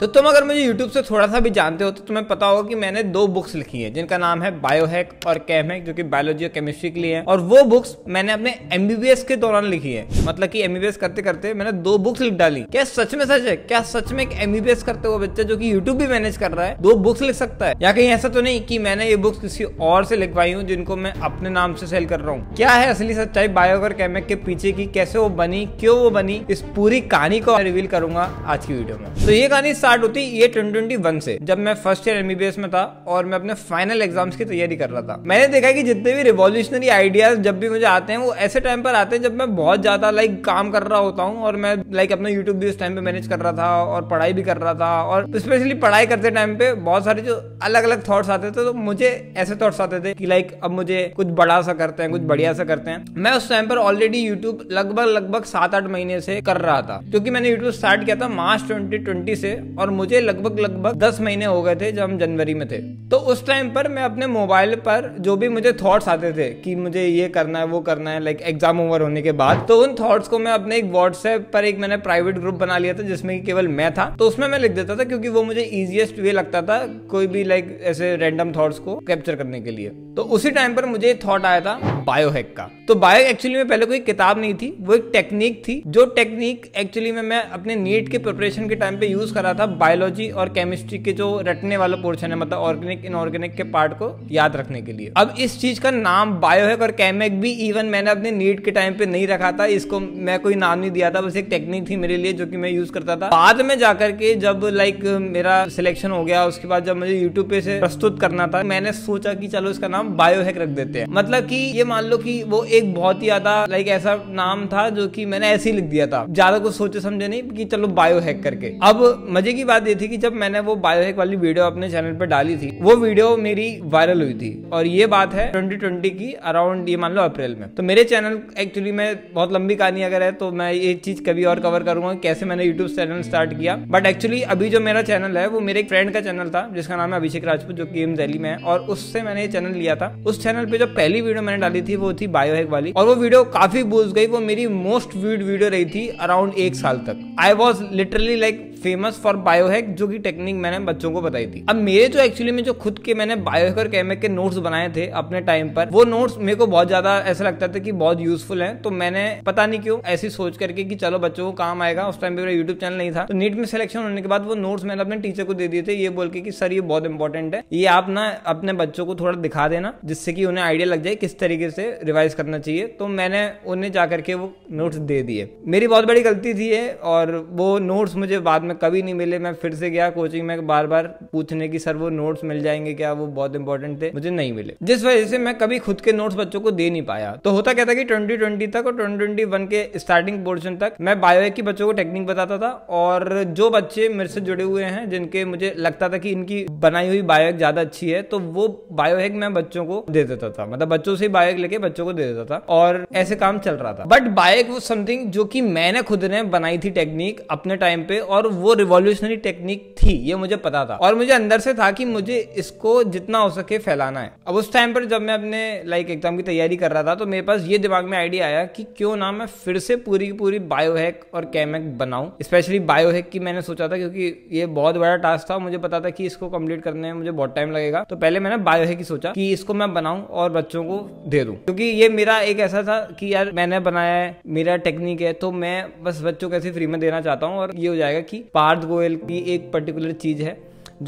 तो तुम अगर मुझे YouTube से थोड़ा सा भी जानते हो तो तुम्हें पता होगा कि मैंने दो बुक्स लिखी हैं जिनका नाम है बायोहैक और है जो कि बायोलॉजी और केमिस्ट्री के लिए है और वो बुक्स मैंने अपने एम के दौरान लिखी है मतलब कि एमबीबीएस करते करते मैंने दो बुक्स लिख डाली क्या सच में सच है क्या सच में एक एमबीबीएस करते हुए बच्चा जो की यूट्यूब भी मैनेज कर रहा है दो बुक्स लिख सकता है या कहीं ऐसा तो नहीं की मैंने ये बुक्स किसी और से लिखवाई हूँ जिनको मैं अपने नाम से सेल कर रहा हूँ क्या है असली सच्चाई बायो और कैमेक के पीछे की कैसे वो बनी क्यों वो बनी इस पूरी कहानी को रिवील करूंगा आज की वीडियो में तो ये कहानी मेरी स्टार्ट होती ये ट्वेंटी वन से जब मैं फर्स्ट ईयर एमबीबीएस में था और मैं अपने फाइनल एग्जाम्स की तैयारी कर रहा था मैंने देखा कि जितने भी रिवॉल्यूशनरी आइडियाज जब भी मुझे आते हैं वो ऐसे टाइम पर आते हैं जब मैं बहुत ज्यादा लाइक काम कर रहा होता हूँ और मैं लाइक अपना यूट्यूब भी उस टाइम पे मैनेज कर रहा था और पढ़ाई भी कर रहा था और स्पेशली पढ़ाई करते टाइम पे बहुत सारे जो अलग अलग थॉट्स आते थे तो मुझे ऐसे थॉट्स आते थे कि लाइक अब मुझे कुछ बड़ा सा करते हैं कुछ बढ़िया सा करते हैं मैं उस टाइम पर ऑलरेडी यूट्यूब लगभग लगभग सात आठ महीने से कर रहा था क्योंकि मैंने यूट्यूब स्टार्ट किया था मार्च ट्वेंटी से और मुझे लगभग लगभग दस महीने हो गए थे जब हम जनवरी में थे तो उस टाइम पर मैं अपने मोबाइल पर जो भी मुझे थॉट्स आते थे कि मुझे ये करना है वो करना है लाइक एग्जाम ओवर होने के बाद तो उन थॉट्स को मैं अपने एक व्हाट्सएप पर एक मैंने प्राइवेट ग्रुप बना लिया था जिसमें कि केवल मैं था तो उसमें मैं लिख देता था क्योंकि वो मुझे ईजिएस्ट वे लगता था कोई भी लाइक ऐसे रैंडम थॉट्स को कैप्चर करने के लिए तो उसी टाइम पर मुझे थॉट आया था बायोहैक का तो बायो एक्चुअली में पहले कोई किताब नहीं थी वो एक टेक्निक थी जो टेक्निक एक्चुअली में मैं अपने नीट के प्रिपरेशन के टाइम पे यूज कर रहा था बायोलॉजी और केमिस्ट्री के जो रटने वाला पोर्शन है मतलब ऑर्गेनिक इनऑर्गेनिक के पार्ट को याद रखने के लिए अब इस चीज का नाम बायोहैक और केमेक भी इवन मैंने अपने नीट के टाइम पे नहीं रखा था इसको मैं कोई नाम नहीं दिया था बस एक टेक्निक थी मेरे लिए जो कि मैं यूज करता था बाद में जाकर के जब लाइक मेरा सिलेक्शन हो गया उसके बाद जब मुझे यूट्यूब पे से प्रस्तुत करना था मैंने सोचा कि चलो इसका नाम बायोहैक रख देते हैं मतलब कि ये मान लो कि वो एक बहुत ही ज्यादा लाइक ऐसा नाम था जो कि मैंने ऐसे ही लिख दिया था ज्यादा कुछ सोचे समझे नहीं कि चलो बायो हैक करके अब मजे की बात ये थी कि जब मैंने वो बायो हैक वाली वीडियो अपने चैनल पर डाली थी वो वीडियो मेरी वायरल हुई थी और ये बात है ट्वेंटी की अराउंड ये मान लो अप्रैल में तो मेरे चैनल एक्चुअली में बहुत लंबी कहानी अगर है तो मैं ये चीज कभी और कवर करूंगा कैसे मैंने यूट्यूब चैनल स्टार्ट किया बट एक्चुअली अभी जो मेरा चैनल है वो मेरे एक फ्रेंड का चैनल था जिसका नाम है अभिषेक राजपूत जो की एम दिल्ली में है और उससे मैंने ये चैनल लिया था उस चैनल पे जो पहली वीडियो मैंने डाली रही थी वो थी बायोहैक वाली और वो वीडियो काफी बूझ गई वो मेरी मोस्ट व्यूड वीडियो रही थी अराउंड एक साल तक I was literally like famous for biohack जो की टेक्निक मैंने बच्चों को बताई थी अब मेरे जो एक्चुअली में जो खुद के मैंने और कैमे के नोट्स बनाए थे अपने टाइम पर वो नोट्स मेरे को बहुत ज्यादा ऐसा लगता था कि बहुत यूजफुल है तो मैंने पता नहीं क्यों ऐसी सोच करके कि चलो बच्चों को काम आएगा उस टाइम पे मेरा यूट्यूब चैनल नहीं था तो नीट में सिलेक्शन होने के बाद वो नोट्स मैंने अपने टीचर को दे दिए थे ये बोल के कि सर ये बहुत इंपॉर्टेंट है ये आप ना अपने बच्चों को थोड़ा दिखा देना जिससे कि उन्हें आइडिया लग जाए किस तरीके से रिवाइज करना चाहिए तो मैंने उन्हें जाकर के वो नोट्स दे दिए मेरी बहुत बड़ी गलती थी और वो नोट्स मुझे बाद में हमें कभी नहीं मिले मैं फिर से गया कोचिंग में बार बार पूछने की सर वो नोट्स मिल जाएंगे क्या वो बहुत इंपॉर्टेंट थे मुझे नहीं मिले जिस वजह से मैं कभी खुद के नोट्स बच्चों को दे नहीं पाया तो होता क्या था कि ट्वेंटी ट्वेंटी तक और ट्वेंटी ट्वेंटी वन के स्टार्टिंग पोर्शन तक मैं बायोएक की बच्चों को टेक्निक बताता था और जो बच्चे मेरे से जुड़े हुए हैं जिनके मुझे लगता था कि इनकी बनाई हुई बायोएक ज्यादा अच्छी है तो वो बायोएक मैं बच्चों को दे देता था मतलब बच्चों से बायोएक लेके बच्चों को दे देता था और ऐसे काम चल रहा था बट बायोएक वो समथिंग जो कि मैंने खुद ने बनाई थी टेक्निक अपने टाइम पे और वो रिवॉल्यूशनरी टेक्निक थी ये मुझे पता था और मुझे अंदर से था कि मुझे इसको जितना हो सके फैलाना है अब उस टाइम पर जब मैं अपने लाइक एग्जाम की तैयारी कर रहा था तो मेरे पास ये दिमाग में आइडिया आया कि क्यों ना मैं फिर से पूरी की पूरी बायोहैक और कैमेक बनाऊ स्पेशली बायोहैक की मैंने सोचा था क्योंकि ये बहुत बड़ा टास्क था मुझे पता था कि इसको कंप्लीट करने में मुझे बहुत टाइम लगेगा तो पहले मैंने बायोहैक ही सोचा कि इसको मैं बनाऊ और बच्चों को दे दू क्योंकि ये मेरा एक ऐसा था कि यार मैंने बनाया है मेरा टेक्निक है तो मैं बस बच्चों को ऐसे फ्री में देना चाहता हूँ और ये हो जाएगा कि पार्थ गोयल की एक पर्टिकुलर चीज़ है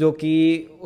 जो कि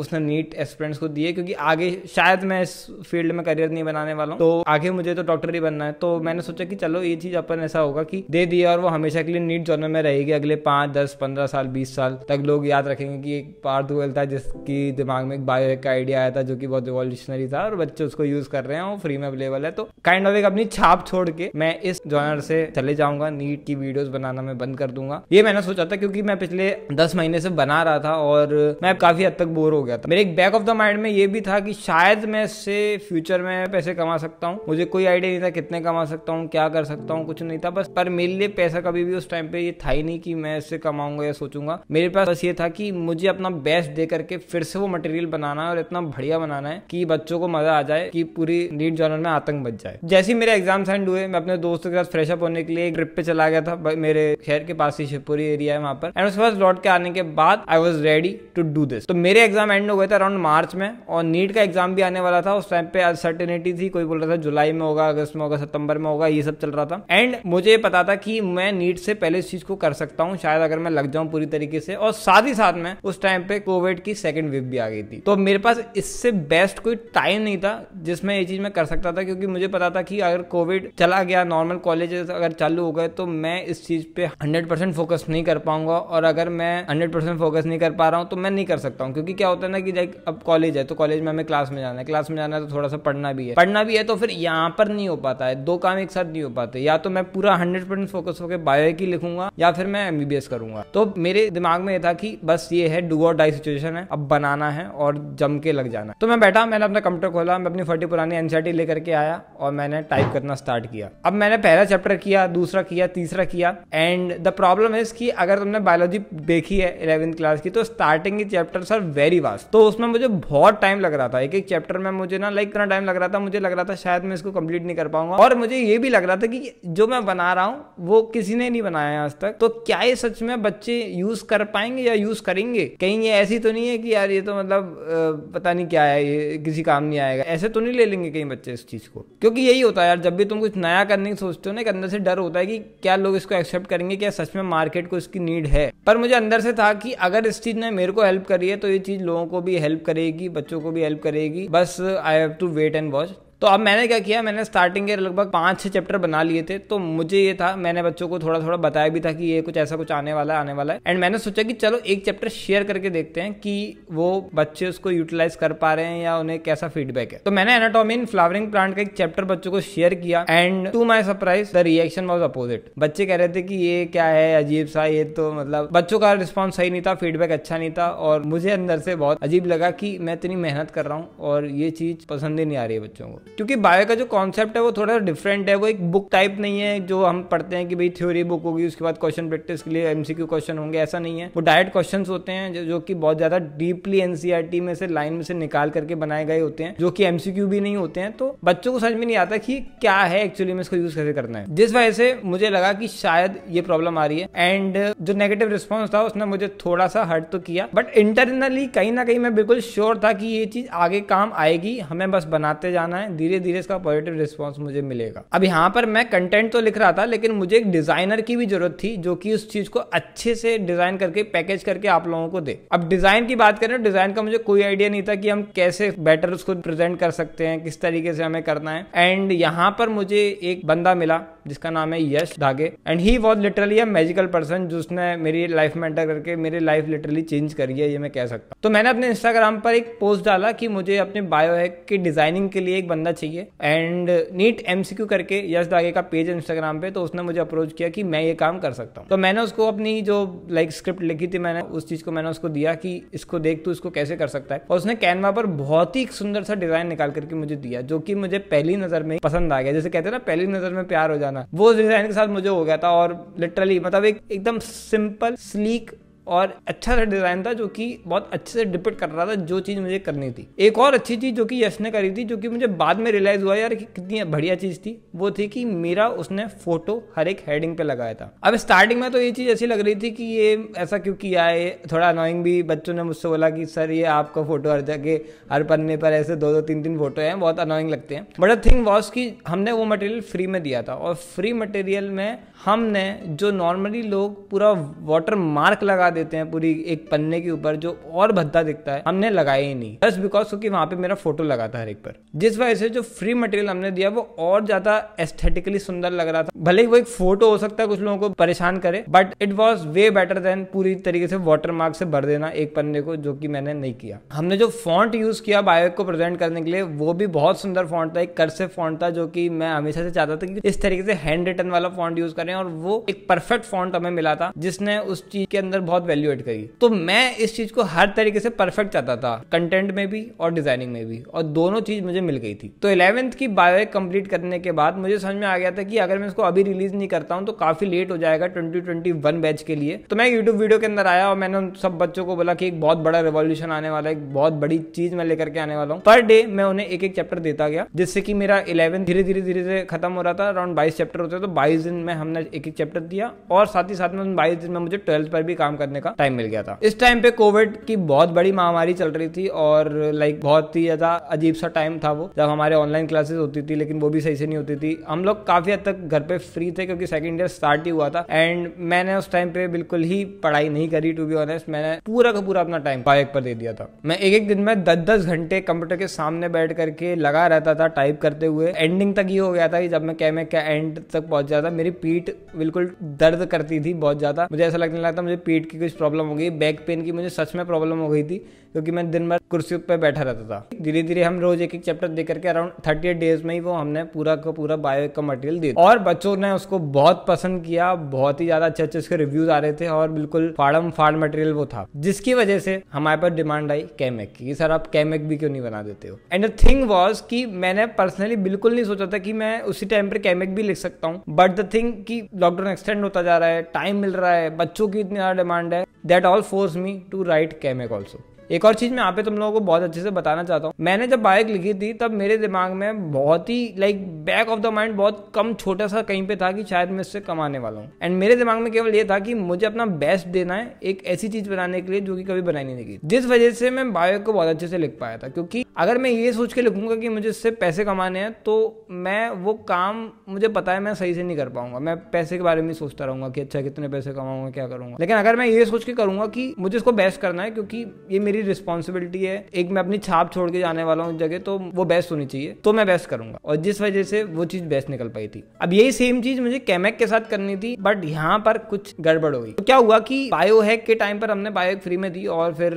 उसने नीट एक्सपीरियंस को दिए क्योंकि आगे शायद मैं इस फील्ड में करियर नहीं बनाने वाला हूँ तो आगे मुझे तो डॉक्टर ही बनना है तो मैंने सोचा कि चलो ये चीज़ अपन ऐसा होगा कि दे दिया और वो हमेशा के लिए नीट जोन में रहेगी अगले पांच दस पंद्रह साल बीस साल तक लोग याद रखेंगे कि एक पार्थ गोयल था जिसकी दिमाग में एक बायो का आइडिया आया था जो कि बहुत रिवॉल्यूशनरी था और बच्चे उसको यूज़ कर रहे हैं वो फ्री में अवेलेबल है तो काइंड ऑफ एक अपनी छाप छोड़ के मैं इस जॉनर से चले जाऊंगा नीट की वीडियोज बनाना मैं बंद कर दूंगा ये मैंने सोचा था क्योंकि मैं पिछले दस महीने से बना रहा था और मैं काफ़ी हद तक बोर हो गया था मेरे एक बैक ऑफ द माइंड में ये भी था कि शायद मैं इससे फ्यूचर में पैसे कमा सकता हूँ मुझे कोई आइडिया नहीं था कितने कमा सकता हूँ क्या कर सकता हूँ कुछ नहीं था बस पर मेरे लिए पैसा कभी भी उस टाइम पे ये था ही नहीं कि मैं इससे कमाऊंगा या सोचूंगा मेरे पास बस ये था कि मुझे अपना बेस्ट दे करके फिर से वो मटेरियल बनाना है और इतना बढ़िया बनाना है कि बच्चों को मजा आ जाए कि पूरी नीट जॉनर में आतंक बच जाए जैसे मेरे एग्जाम एंड हुए मैं अपने दोस्तों के साथ फ्रेशअप होने के लिए एक ट्रिप पे चला गया था मेरे शहर के पास ही शिवपुरी एरिया है वहाँ पर एंड उसके बाद लौट के आने के बाद I was ready to do do this तो मेरे एग्जाम एंड हो गए थे अराउंड मार्च में और नीट का एग्जाम भी आने वाला था उस टाइम पे अनसर्टेनिटी थी कोई बोल रहा था जुलाई में होगा अगस्त में होगा सितंबर में होगा ये सब चल रहा था एंड मुझे पता था कि मैं नीट से पहले इस चीज को कर सकता हूँ शायद अगर मैं लग जाऊं पूरी तरीके से और साथ ही साथ में उस टाइम पे कोविड की सेकेंड वेव भी आ गई थी तो मेरे पास इससे बेस्ट कोई टाइम नहीं था जिसमें ये चीज मैं कर सकता था क्योंकि मुझे पता था कि अगर कोविड चला गया नॉर्मल कॉलेज अगर चालू हो गए तो मैं इस चीज पे हंड्रेड परसेंट फोकस नहीं कर पाऊंगा और अगर मैं हंड्रेड परसेंट फोकस नहीं कर पा रहा हूँ तो मैं नहीं नहीं कर सकता हूँ क्योंकि क्या होता है ना कि लाइक अब कॉलेज है तो कॉलेज में हमें क्लास में जाना है क्लास में जाना है तो थोड़ा सा पढ़ना भी है पढ़ना भी है तो फिर यहाँ पर नहीं हो पाता है दो काम एक साथ नहीं हो पाते या तो मैं पूरा हंड्रेड परसेंट फोकस होकर बायो की लिखूंगा या फिर मैं एमबीबीएस करूंगा तो मेरे दिमाग में यह था कि बस ये है डू और डाई सिचुएशन है अब बनाना है और जम के लग जाना तो मैं बैठा मैंने अपना कंप्यूटर खोला मैं अपनी फटी पुरानी एनसीआरटी लेकर के आया और मैंने टाइप करना स्टार्ट किया अब मैंने पहला चैप्टर किया दूसरा किया तीसरा किया एंड द प्रॉब्लम इज कि अगर तुमने बायोलॉजी देखी है इलेवेंथ क्लास की तो स्टार्टिंग ही चैप्टर्स आर वेरी वास्ट तो उसमें मुझे बहुत टाइम लग रहा था एक एक चैप्टर में मुझे ना लाइक इतना टाइम लग रहा था मुझे लग रहा था शायद मैं इसको कंप्लीट नहीं कर पाऊंगा और मुझे ये भी लग रहा था कि जो मैं बना रहा हूँ वो किसी ने नहीं बनाया आज तक तो क्या ये सच में बच्चे यूज कर पाएंगे या यूज करेंगे कहीं ये ऐसी तो नहीं है कि यार ये तो मतलब पता नहीं क्या है ये किसी काम नहीं आएगा ऐसे तो नहीं ले लेंगे कहीं बच्चे इस चीज को क्योंकि यही होता है यार जब भी तुम कुछ नया करने की सोचते हो ना एक अंदर से डर होता है कि क्या लोग इसको एक्सेप्ट करेंगे क्या सच में मार्केट को इसकी नीड है पर मुझे अंदर से था कि अगर इस चीज ने मेरे को हेल्प करिए तो ये चीज़ लोगों को भी हेल्प करेगी बच्चों को भी हेल्प करेगी बस I have to wait and watch तो अब मैंने क्या किया मैंने स्टार्टिंग के लगभग पाँच छः चैप्टर बना लिए थे तो मुझे ये था मैंने बच्चों को थोड़ा थोड़ा बताया भी था कि ये कुछ ऐसा कुछ आने वाला है आने वाला है एंड मैंने सोचा कि चलो एक चैप्टर शेयर करके देखते हैं कि वो बच्चे उसको यूटिलाइज कर पा रहे हैं या उन्हें कैसा फीडबैक है तो मैंने एनाटॉमी इन फ्लावरिंग प्लांट का एक चैप्टर बच्चों को शेयर किया and to my surprise the reaction was opposite बच्चे कह रहे थे कि ये क्या है अजीब सा ये तो मतलब बच्चों का रिस्पॉन्स सही नहीं था फीडबैक अच्छा नहीं था और मुझे अंदर से बहुत अजीब लगा कि मैं इतनी मेहनत कर रहा हूँ और ये चीज़ पसंद ही नहीं आ रही है बच्चों को क्योंकि बायो का जो कॉन्सेप्ट है वो थोड़ा सा डिफरेंट है वो एक बुक टाइप नहीं है जो हम पढ़ते हैं कि भाई थ्योरी बुक होगी उसके बाद क्वेश्चन प्रैक्टिस के लिए एमसीक्यू क्वेश्चन होंगे ऐसा नहीं है वो डायरेक्ट क्वेश्चन होते हैं जो, जो कि बहुत ज्यादा डीपली एनसीआरटी e में से लाइन में से निकाल करके बनाए गए होते हैं जो कि एमसीक्यू भी नहीं होते हैं तो बच्चों को समझ में नहीं आता कि क्या है एक्चुअली में इसको यूज कैसे करना है जिस वजह से मुझे लगा कि शायद ये प्रॉब्लम आ रही है एंड जो नेगेटिव रिस्पॉन्स था उसने मुझे थोड़ा सा हर्ट तो किया बट इंटरनली कहीं ना कहीं मैं बिल्कुल श्योर था कि ये चीज आगे काम आएगी हमें बस बनाते जाना है धीरे धीरे इसका पॉजिटिव रिस्पॉन्स मुझे मिलेगा अब यहाँ पर मैं कंटेंट तो लिख रहा था लेकिन मुझे एक डिजाइनर की भी जरूरत थी जो कि उस चीज को अच्छे से डिजाइन करके पैकेज करके आप लोगों को दे अब डिजाइन की बात करें डिजाइन का मुझे कोई आइडिया नहीं था कि हम कैसे बेटर उसको प्रेजेंट कर सकते हैं किस तरीके से हमें करना है एंड यहाँ पर मुझे एक बंदा मिला जिसका नाम है Yash Dhage and he was literally a magical person जिसने मेरी लाइफ में एंटर करके मेरी लाइफ लिटरली चेंज करी है ये मैं कह सकता हूँ तो मैंने अपने इंस्टाग्राम पर एक पोस्ट डाला कि मुझे अपने बायोहैक की डिजाइनिंग के लिए एक बंदा चाहिए एंड नीट एमसीक्यू करके यश धागे का पेज इंस्टाग्राम पे तो उसने मुझे अप्रोच किया कि मैं ये काम कर सकता हूँ तो मैंने उसको अपनी जो लाइक स्क्रिप्ट लिखी थी मैंने उस चीज को मैंने उसको दिया कि इसको देख तू इसको कैसे कर सकता है और उसने कैनवा पर बहुत ही सुंदर सा डिजाइन निकाल करके मुझे दिया जो कि मुझे पहली नजर में पसंद आ गया जैसे कहते हैं ना पहली नजर में प्यार हो जाना करना वो डिज़ाइन के साथ मुझे हो गया था और लिटरली मतलब एक एकदम सिंपल स्लीक और अच्छा सा डिज़ाइन था जो कि बहुत अच्छे से डिपिट कर रहा था जो चीज़ मुझे करनी थी एक और अच्छी चीज़ जो कि यश ने करी थी जो कि मुझे बाद में रियलाइज़ हुआ यार कि कितनी बढ़िया चीज़ थी वो थी कि मेरा उसने फोटो हर एक हेडिंग पे लगाया था अब स्टार्टिंग में तो ये चीज़ ऐसी लग रही थी कि ये ऐसा क्यों किया है थोड़ा अनोइंग भी बच्चों ने मुझसे बोला कि सर ये आपका फोटो हर जगह हर पन्ने पर ऐसे दो दो तीन तीन फोटो है बहुत अनोइंग लगते हैं बट अ थिंग वॉज कि हमने वो मटेरियल फ्री में दिया था और फ्री मटेरियल में हमने जो नॉर्मली लोग पूरा वाटर मार्क लगा देते हैं पूरी एक पन्ने के ऊपर जो और भद्दा दिखता है हमने लगाया ही नहीं जस्ट बिकॉज क्योंकि वहां पे मेरा फोटो लगा था हर एक पर जिस वजह से जो फ्री मटेरियल हमने दिया वो और ज्यादा एस्थेटिकली सुंदर लग रहा था भले ही वो एक फोटो हो सकता है कुछ लोगों को परेशान करे but it was way better than पूरी तरीके से वाटर मार्क से भर देना एक पन्ने को जो कि मैंने नहीं किया हमने जो फॉन्ट यूज किया बायोक को प्रेजेंट करने के लिए वो भी बहुत सुंदर फॉन्ट था एक कर्सिव फॉन्ट था जो कि मैं हमेशा से चाहता था कि इस तरीके से हैंड रिटर्न वाला फॉन्ट यूज करें करें और वो एक परफेक्ट फॉन्ट हमें मिला था जिसने उस चीज के अंदर बहुत वैल्यू एड करी तो मैं इस चीज को हर तरीके से परफेक्ट चाहता था कंटेंट में भी और डिजाइनिंग में भी और दोनों चीज मुझे मिल गई थी तो इलेवेंथ की बायो कंप्लीट करने के बाद मुझे समझ में आ गया था कि अगर मैं इसको अभी रिलीज नहीं करता हूँ तो काफी लेट हो जाएगा ट्वेंटी ट्वेंटी वन बैच के लिए तो मैं यूट्यूब वीडियो के अंदर आया और मैंने उन सब बच्चों को बोला कि एक बहुत बड़ा रेवोल्यूशन आने वाला है एक बहुत बड़ी चीज मैं लेकर के आने वाला हूँ पर डे मैं उन्हें एक एक चैप्टर देता गया जिससे कि मेरा इलेवन धीरे धीरे धीरे धीरे खत्म हो रहा था अराउंड बाईस चैप्टर होते तो बाईस दिन में हमने मैंने एक एक चैप्टर दिया और साथ ही साथ में बाईस दिन में मुझे ट्वेल्थ पर भी काम करने का टाइम मिल गया था इस टाइम पे कोविड की बहुत बड़ी महामारी चल रही थी और लाइक बहुत ही ज्यादा अजीब सा टाइम था वो जब हमारे ऑनलाइन क्लासेस होती थी लेकिन वो भी सही से नहीं होती थी हम लोग काफी हद तक घर पे फ्री थे क्योंकि सेकेंड ईयर स्टार्ट ही हुआ था एंड मैंने उस टाइम पे बिल्कुल ही पढ़ाई नहीं करी टू बी ऑनेस्ट मैंने पूरा का पूरा अपना टाइम बाइक पर दे दिया था मैं एक एक दिन में दस दस घंटे कंप्यूटर के सामने बैठ करके लगा रहता था टाइप करते हुए एंडिंग तक ये हो गया था कि जब मैं कैमे का एंड तक पहुंच जाता मेरी पीठ पीठ बिल्कुल दर्द करती थी बहुत ज़्यादा मुझे ऐसा लगने लगा था मुझे पीठ की कुछ प्रॉब्लम हो गई बैक पेन की मुझे सच में प्रॉब्लम हो गई थी क्योंकि मैं दिन भर कुर्सी पर बैठा रहता था धीरे धीरे हम रोज एक एक चैप्टर देख करके अराउंड थर्टी डेज में ही वो हमने पूरा का पूरा बायो का मटेरियल दिया और बच्चों ने उसको बहुत पसंद किया बहुत ही ज़्यादा अच्छे अच्छे उसके रिव्यूज आ रहे थे और बिल्कुल फाड़म फाड़ मटेरियल वो था जिसकी वजह से हमारे पास डिमांड आई कैमेक की सर आप कैमेक भी क्यों नहीं बना देते हो एंड द थिंग वॉज कि मैंने पर्सनली बिल्कुल नहीं सोचा था कि मैं उसी टाइम पर कैमेक भी लिख सकता हूँ बट द थिंग कि लॉकडाउन एक्सटेंड होता जा रहा है टाइम मिल रहा है बच्चों की इतनी ज़्यादा डिमांड है that all force me to write कैमेक ऑल्सो एक और चीज़ मैं यहाँ पे तुम लोगों को बहुत अच्छे से बताना चाहता हूँ मैंने जब बाइक लिखी थी तब मेरे दिमाग में बहुत ही like back of the mind बहुत कम छोटा सा कहीं पे था कि शायद मैं इससे कमाने वाला हूँ एंड मेरे दिमाग में केवल ये था कि मुझे अपना बेस्ट देना है एक ऐसी चीज़ बनाने के लिए जो कि कभी बनाई नहीं देगी जिस वजह से मैं बायोग को बहुत अच्छे से लिख पाया था क्योंकि अगर मैं ये सोच के लिखूंगा कि मुझे इससे पैसे कमाने हैं तो मैं वो काम मुझे पता है मैं सही से नहीं कर पाऊंगा मैं पैसे के बारे में सोचता रहूंगा कि अच्छा कितने पैसे कमाऊंगा क्या करूंगा लेकिन अगर मैं ये सोच के करूंगा कि मुझे इसको बेस्ट करना है क्योंकि ये मेरी मेरी रिस्पॉन्सिबिलिटी है एक मैं अपनी छाप छोड़ के जाने वाला हूँ जगह तो वो बेस्ट होनी चाहिए तो मैं बेस्ट करूंगा और जिस वजह से वो चीज बेस्ट निकल पाई थी अब यही सेम चीज मुझे कैमेक के साथ करनी थी बट यहाँ पर कुछ गड़बड़ हुई तो क्या हुआ कि हैक के टाइम पर हमने बायो फ्री में दी और फिर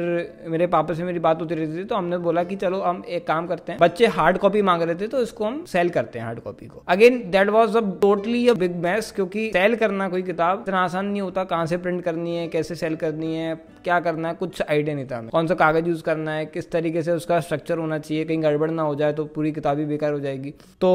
मेरे पापा से मेरी बात होती रहती थी तो हमने बोला कि चलो हम एक काम करते हैं बच्चे हार्ड कॉपी मांग रहे थे तो इसको हम सेल करते हैं हार्ड कॉपी को again that was a totally a big mess क्योंकि सेल करना कोई किताब इतना आसान नहीं होता कहाँ से प्रिंट करनी है कैसे सेल करनी है क्या करना है कुछ आइडिया नहीं था हमें कौन सा कागज यूज करना है किस तरीके से उसका स्ट्रक्चर होना चाहिए कहीं गड़बड़ ना हो जाए तो पूरी किताबी बेकार हो जाएगी तो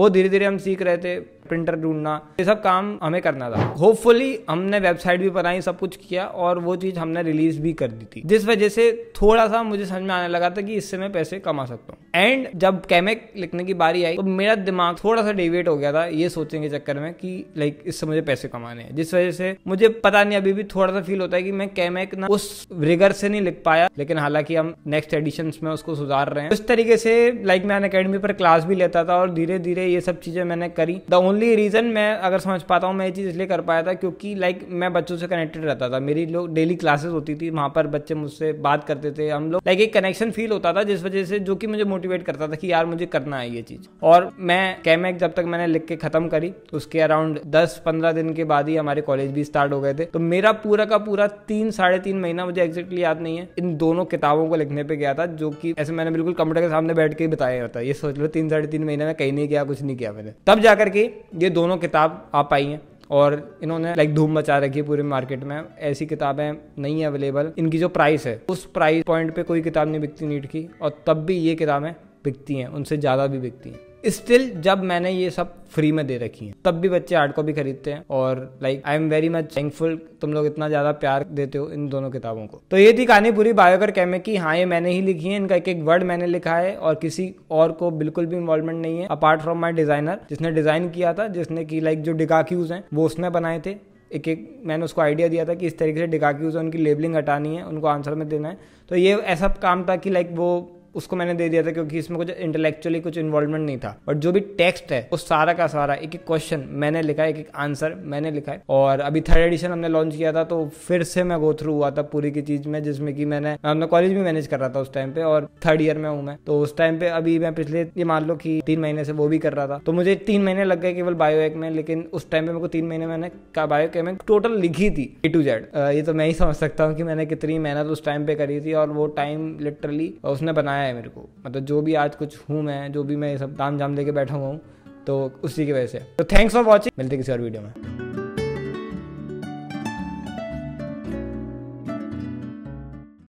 वो धीरे धीरे हम सीख रहे थे प्रिंटर ढूंढना ये सब काम हमें करना था होपफुली हमने वेबसाइट भी बनाई सब कुछ किया और वो चीज़ हमने रिलीज भी कर दी थी जिस वजह से थोड़ा सा मुझे समझ में आने लगा था कि इससे मैं पैसे कमा सकता हूँ एंड जब कैमेक लिखने की बारी आई तो मेरा दिमाग थोड़ा सा डेविएट हो गया था ये सोचने के चक्कर में कि लाइक इससे मुझे पैसे कमाने हैं जिस वजह से मुझे पता नहीं अभी भी थोड़ा सा फील होता है कि मैं कैमेक ना उस रिगर से नहीं लिख पाया लेकिन हालांकि हम नेक्स्ट एडिशन में उसको सुधार रहे हैं उस तरीके से लाइक मैं अन अकेडमी पर क्लास भी लेता था और धीरे धीरे ये सब चीजें मैंने करी द ओनली ओनली रीज़न मैं अगर समझ पाता हूँ मैं ये चीज़ इसलिए कर पाया था क्योंकि लाइक like, मैं बच्चों से कनेक्टेड रहता था मेरी लोग डेली क्लासेस होती थी वहाँ पर बच्चे मुझसे बात करते थे हम लोग लाइक like, एक कनेक्शन फील होता था जिस वजह से जो कि मुझे मोटिवेट करता था कि यार मुझे करना है ये चीज़ और मैं कैमैक जब तक मैंने लिख के ख़त्म करी उसके अराउंड दस पंद्रह दिन के बाद ही हमारे कॉलेज भी स्टार्ट हो गए थे तो मेरा पूरा का पूरा तीन साढ़े तीन महीना मुझे एग्जैक्टली याद नहीं है इन दोनों किताबों को लिखने पर गया था जो कि ऐसे मैंने बिल्कुल कंप्यूटर के सामने बैठ के बताया होता ये सोच लो तीन साढ़े तीन महीने में कहीं नहीं गया कुछ नहीं किया मैंने तब जाकर के ये दोनों किताब आ पाई हैं और इन्होंने लाइक धूम मचा रखी है पूरे मार्केट में ऐसी किताबें नहीं है अवेलेबल इनकी जो प्राइस है उस प्राइस पॉइंट पे कोई किताब नहीं बिकती नीट की और तब भी ये किताबें बिकती हैं उनसे ज़्यादा भी बिकती हैं स्टिल जब मैंने ये सब फ्री में दे रखी है तब भी बच्चे आर्ट कॉपी खरीदते हैं और like I am very much thankful तुम लोग इतना ज्यादा प्यार देते हो इन दोनों किताबों को तो ये थी कहानी पूरी बायोकर कैमे की हाँ ये मैंने ही लिखी है इनका एक एक वर्ड मैंने लिखा है और किसी और को बिल्कुल भी इन्वॉल्वमेंट नहीं है अपार्ट फ्रॉम माई डिजाइनर जिसने डिजाइन किया था जिसने की लाइक जो डिकाक्यूज हैं वो उसने बनाए थे एक एक मैंने उसको आइडिया दिया था कि इस तरीके से है उनकी लेबलिंग हटानी है उनको आंसर में देना है तो ये ऐसा काम था कि लाइक वो उसको मैंने दे दिया था क्योंकि इसमें कुछ इंटेलेक्चुअली कुछ इन्वॉल्वमेंट नहीं था बट जो भी टेक्स्ट है वो सारा का सारा एक एक क्वेश्चन मैंने लिखा है एक एक आंसर मैंने लिखा है और अभी थर्ड एडिशन हमने लॉन्च किया था तो फिर से मैं गो थ्रू हुआ था पूरी की चीज में जिसमें कि मैंने अपना कॉलेज भी मैनेज कर रहा था उस टाइम पे और थर्ड ईयर में हूँ मैं तो उस टाइम पे अभी मैं पिछले ये मान लो कि तीन महीने से वो भी कर रहा था तो मुझे तीन महीने लग गए केवल बायोएक में लेकिन उस टाइम पे मेरे को तीन महीने मैंने बायोएक में टोटल लिखी थी ए टू जेड ये तो मैं ही समझ सकता हूँ कि मैंने कितनी मेहनत उस टाइम पे करी थी और वो टाइम लिटरली उसने बनाया बनाया है मेरे को मतलब जो भी आज कुछ हूँ मैं जो भी मैं सब ताम जाम लेके बैठा हुआ हूँ तो उसी की वजह से तो थैंक्स फॉर वॉचिंग मिलते किसी और वीडियो में